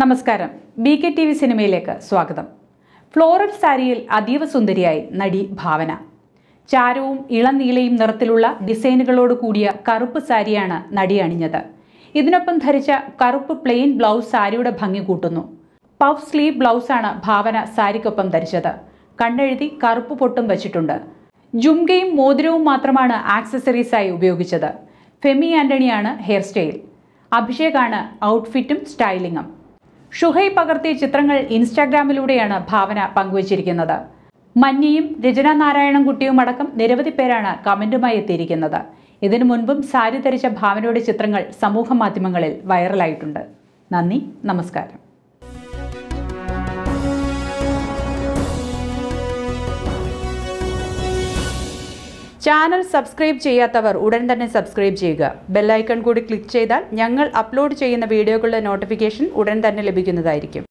നമസ്കാരം B K T V സിനിമയിലേക്ക് സ്വാഗതം ഫ്ലോറൽ സാരിയിൽ അതീവ സുന്ദരിയായി നടി ഭാവന ചാരവും ഇളം നീലയും നിറത്തിലുള്ള ഡിസൈനുകളോട് കൂടിയ കറുപ്പ് സാരിയാണ് നടി അണിഞ്ഞത് ഇതിനൊപ്പം ധരിച്ച കറുപ്പ് പ്ലെയിൻ ബ്ലൗസ് സാരിയുടെ ഭംഗി കൂട്ടുന്നു പഫ് സ്ലീവ് ബ്ലൗസാണ് ഭാവന സാരിക്കൊപ്പം ധരിച്ചത് കണ്ണെഴുതി കറുപ്പ് പൊട്ടും വച്ചിട്ടുണ്ട് ജുംകയും മോതിരവും മാത്രമാണ് ആക്സസറീസായി ഉപയോഗിച്ചത് ഫെമി ആന്റണിയാണ് ഹെയർ സ്റ്റൈൽ അഭിഷേകാണ് ഔട്ട്ഫിറ്റും സ്റ്റൈലിങ്ങും ഷുഹൈ പകർത്തിയ ചിത്രങ്ങൾ ഇൻസ്റ്റാഗ്രാമിലൂടെയാണ് ഭാവന പങ്കുവച്ചിരിക്കുന്നത് മഞ്ഞയും രചന നാരായണൻകുട്ടിയും അടക്കം നിരവധി പേരാണ് കമന്റുമായി എത്തിയിരിക്കുന്നത് ഇതിനു മുൻപും സാരി ധരിച്ച ഭാവനയുടെ ചിത്രങ്ങൾ സമൂഹ മാധ്യമങ്ങളിൽ വൈറലായിട്ടുണ്ട് നന്ദി നമസ്കാരം ചാനൽ സബ്സ്ക്രൈബ് ചെയ്യാത്തവർ ഉടൻ തന്നെ സബ്സ്ക്രൈബ് ചെയ്യുക ബെല്ലൈക്കൺ കൂടി ക്ലിക്ക് ചെയ്താൽ ഞങ്ങൾ അപ്ലോഡ് ചെയ്യുന്ന വീഡിയോകളുടെ നോട്ടിഫിക്കേഷൻ ഉടൻ തന്നെ ലഭിക്കുന്നതായിരിക്കും